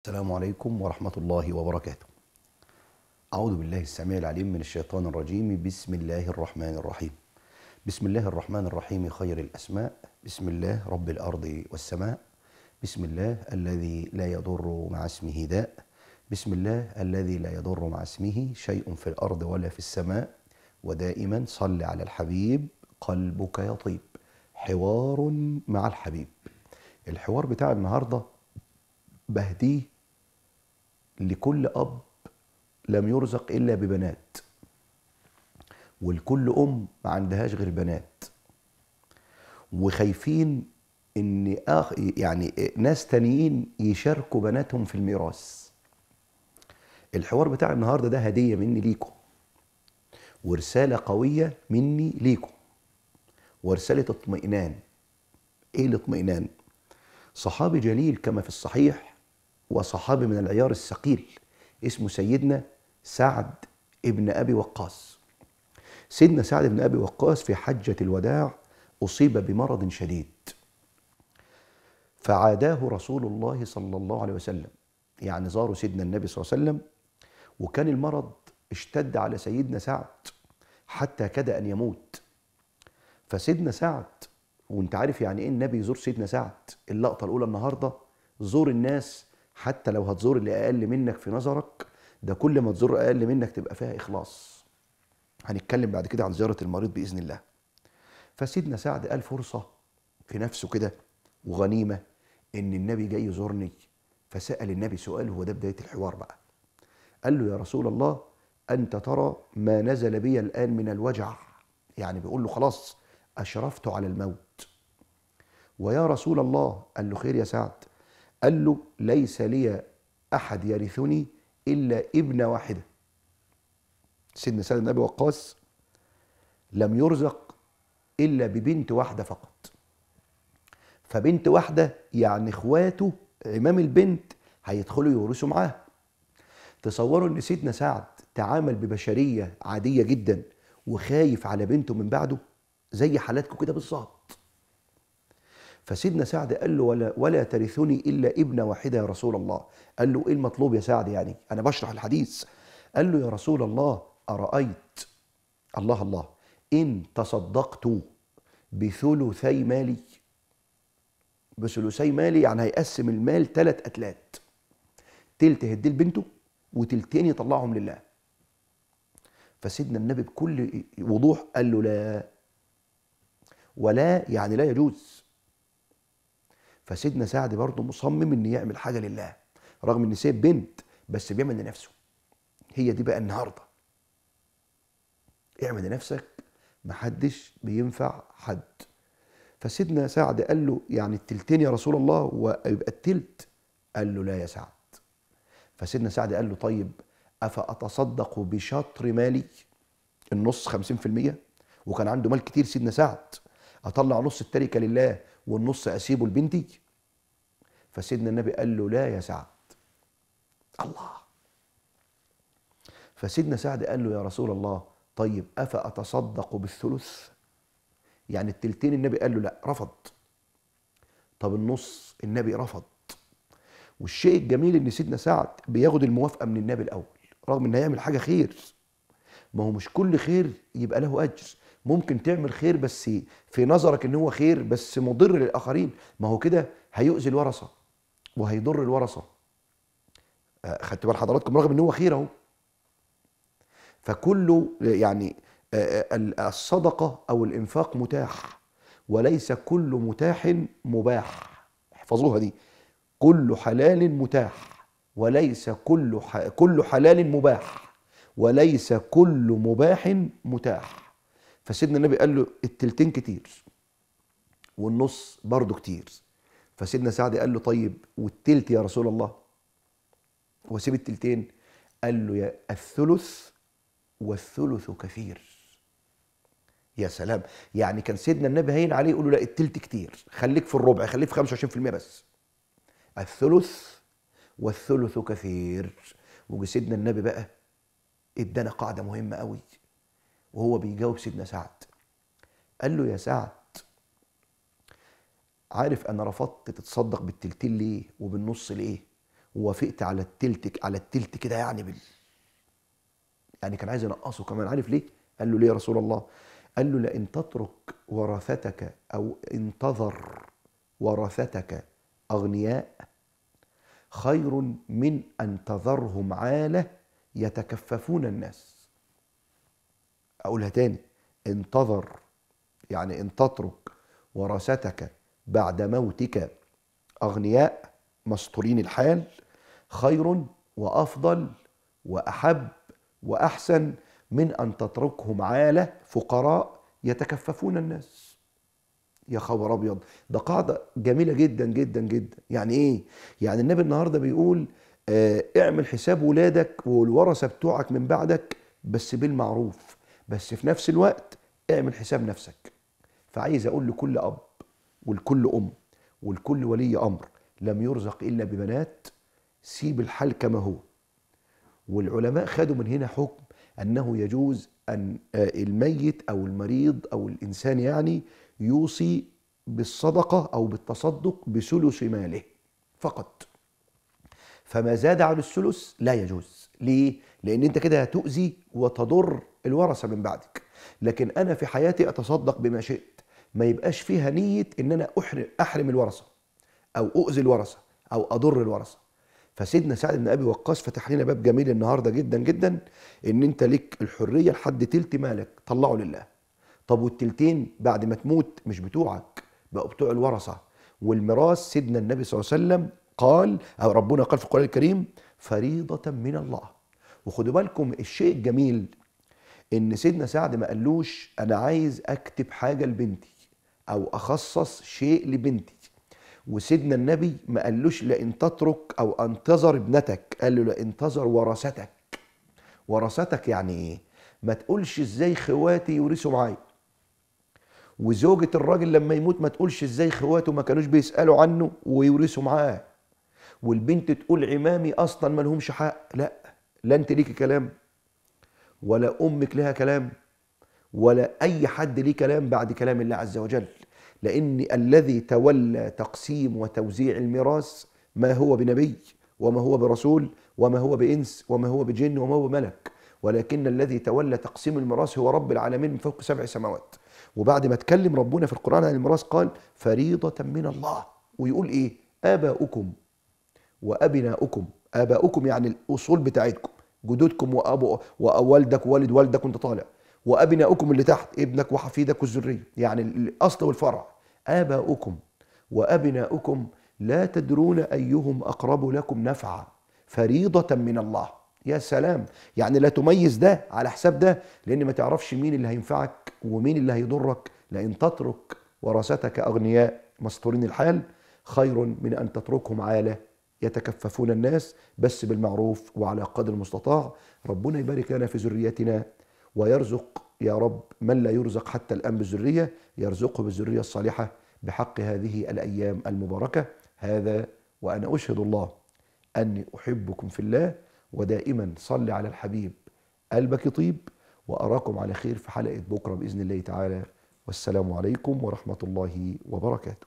السلام عليكم ورحمة الله وبركاته. أعوذ بالله السميع العليم من الشيطان الرجيم بسم الله الرحمن الرحيم. بسم الله الرحمن الرحيم خير الأسماء، بسم الله رب الأرض والسماء، بسم الله الذي لا يضر مع اسمه داء، بسم الله الذي لا يضر مع اسمه شيء في الأرض ولا في السماء، ودائما صل على الحبيب قلبك يطيب. حوار مع الحبيب. الحوار بتاع النهارده بهديه لكل أب لم يرزق إلا ببنات ولكل أم ما عندهاش غير بنات وخايفين إن آخ يعني ناس تانيين يشاركوا بناتهم في الميراث الحوار بتاع النهارده ده هدية مني ليكم ورسالة قوية مني ليكم ورسالة اطمئنان ايه الاطمئنان صحابي جليل كما في الصحيح وصحابي من العيار الثقيل اسمه سيدنا سعد ابن أبي وقاص سيدنا سعد ابن أبي وقاص في حجة الوداع أصيب بمرض شديد فعاداه رسول الله صلى الله عليه وسلم يعني زاره سيدنا النبي صلى الله عليه وسلم وكان المرض اشتد على سيدنا سعد حتى كاد أن يموت فسيدنا سعد وانت عارف يعني ايه النبي يزور سيدنا سعد اللقطه الاولى النهارده زور الناس حتى لو هتزور اللي اقل منك في نظرك ده كل ما تزور اقل منك تبقى فيها اخلاص هنتكلم بعد كده عن زياره المريض باذن الله فسيدنا سعد قال فرصه في نفسه كده وغنيمه ان النبي جاي يزورني فسال النبي سؤال هو ده بدايه الحوار بقى قال له يا رسول الله انت ترى ما نزل بي الان من الوجع يعني بيقول له خلاص اشرفت على الموت ويا رسول الله قال له خير يا سعد قال له ليس لي أحد يرثني إلا ابنة واحدة سيدنا سعد بن أبي وقاص لم يرزق إلا ببنت واحدة فقط فبنت واحدة يعني إخواته عمام البنت هيدخلوا يورثوا معاه تصوروا ان سيدنا سعد تعامل ببشريه عاديه جدا وخايف على بنته من بعده زي حالاتكم كده بالظبط فسيدنا سعد قال له ولا, ولا ترثني إلا ابنة واحدة يا رسول الله قال له إيه المطلوب يا سعد يعني أنا بشرح الحديث قال له يا رسول الله أرأيت الله الله إن تصدقت بثلثي مالي بثلثي مالي يعني هيقسم المال ثلاث أتلات تلت هديه لبنته وتلتين يطلعهم لله فسيدنا النبي بكل وضوح قال له لا ولا يعني لا يجوز فسيدنا سعد برضه مصمم ان يعمل حاجه لله رغم ان سيب بنت بس بيعمل لنفسه هي دي بقى النهارده اعمل لنفسك محدش بينفع حد فسيدنا سعد قال له يعني التلتين يا رسول الله ويبقى التلت قال له لا يا سعد فسيدنا سعد قال له طيب أفأتصدق بشطر مالي النص 50% وكان عنده مال كتير سيدنا سعد أطلع نص التركة لله والنص أسيبه لبنتي فسيدنا النبي قال له لا يا سعد الله فسيدنا سعد قال له يا رسول الله طيب أفأتصدق بالثلث يعني التلتين النبي قال له لا رفض طب النص النبي رفض والشيء الجميل ان سيدنا سعد بياخد الموافقه من النبي الاول رغم انه يعمل حاجه خير ما هو مش كل خير يبقى له اجر ممكن تعمل خير بس في نظرك ان هو خير بس مضر للاخرين ما هو كده هيؤذي الورثه وهيضر الورثه آه، خدت بال حضراتكم رغم ان هو خير اهو فكله يعني آه، آه، الصدقه او الانفاق متاح وليس كل متاح مباح احفظوها دي كل حلال متاح وليس كل ح... كل حلال مباح وليس كل مباح متاح فسيدنا النبي قال له التلتين كتير والنص برضه كتير فسيدنا سعد قال له طيب والتلت يا رسول الله هو سيب التلتين قال له يا الثلث والثلث كثير يا سلام يعني كان سيدنا النبي هين عليه يقول له لا التلت كتير خليك في الربع خليك في 25% بس الثلث والثلث كثير وسيدنا النبي بقى ادانا قاعده مهمه قوي وهو بيجاوب سيدنا سعد قال له يا سعد عارف انا رفضت تتصدق بالتلتين ليه وبالنص ليه ووافقت على التلت على التلت كده يعني بال يعني كان عايز ينقصه كمان عارف ليه قال له ليه يا رسول الله قال له لان تترك ورثتك او انتظر ورثتك اغنياء خير من ان تذرهم عاله يتكففون الناس اقولها تاني انتظر يعني ان تترك ورثتك بعد موتك أغنياء مستورين الحال خير وأفضل وأحب وأحسن من أن تتركهم عالة فقراء يتكففون الناس يا خبر أبيض ده قاعدة جميلة جدا جدا جدا يعني إيه؟ يعني النبي النهاردة بيقول اه اعمل حساب ولادك والورثة بتوعك من بعدك بس بالمعروف بس في نفس الوقت اعمل حساب نفسك فعايز أقول لكل أب ولكل أم ولكل ولي أمر لم يرزق إلا ببنات سيب الحال كما هو والعلماء خدوا من هنا حكم أنه يجوز أن آه، الميت أو المريض أو الإنسان يعني يوصي بالصدقة أو بالتصدق بثلث ماله فقط فما زاد عن الثلث لا يجوز ليه؟ لأن أنت كده هتؤذي وتضر الورثة من بعدك لكن أنا في حياتي أتصدق بما شئت ما يبقاش فيها نيه ان انا احرم احرم الورثه او اؤذي الورثه او اضر الورثه فسيدنا سعد بن ابي وقاص فتح لنا باب جميل النهارده جدا جدا ان انت ليك الحريه لحد تلت مالك طلعه لله طب والتلتين بعد ما تموت مش بتوعك بقوا بتوع الورثه والميراث سيدنا النبي صلى الله عليه وسلم قال او ربنا قال في القران الكريم فريضه من الله وخدوا بالكم الشيء الجميل ان سيدنا سعد ما قالوش انا عايز اكتب حاجه لبنتي او اخصص شيء لبنتي وسيدنا النبي ما قالوش لان تترك او انتظر ابنتك قال له لان تظر ورثتك ورثتك يعني ايه ما تقولش ازاي خواتي يورثوا معايا وزوجة الراجل لما يموت ما تقولش ازاي خواته ما كانوش بيسألوا عنه ويورثوا معاه والبنت تقول عمامي اصلا ما لهمش حق لا لا انت ليكي كلام ولا امك لها كلام ولا أي حد ليه كلام بعد كلام الله عز وجل لأن الذي تولى تقسيم وتوزيع الميراث ما هو بنبي وما هو برسول وما هو بإنس وما هو بجن وما هو بملك ولكن الذي تولى تقسيم الميراث هو رب العالمين من فوق سبع سماوات وبعد ما اتكلم ربنا في القرآن عن الميراث قال فريضة من الله ويقول إيه آباؤكم وأبناؤكم آباؤكم يعني الأصول بتاعتكم جدودكم وأبو ووالدك ووالد والدك وأنت طالع وأبناؤكم اللي تحت ابنك وحفيدك والذرية يعني الأصل والفرع آباؤكم وأبناؤكم لا تدرون أيهم أقرب لكم نفعا فريضة من الله يا سلام يعني لا تميز ده على حساب ده لأن ما تعرفش مين اللي هينفعك ومين اللي هيضرك لأن تترك ورثتك أغنياء مستورين الحال خير من أن تتركهم عالة يتكففون الناس بس بالمعروف وعلى قدر المستطاع ربنا يبارك لنا في ذريتنا ويرزق يا رب من لا يرزق حتى الآن بالذرية يرزقه بالذرية الصالحة بحق هذه الأيام المباركة هذا وأنا أشهد الله أني أحبكم في الله ودائما صل على الحبيب قلبك يطيب وأراكم على خير في حلقة بكرة بإذن الله تعالى والسلام عليكم ورحمة الله وبركاته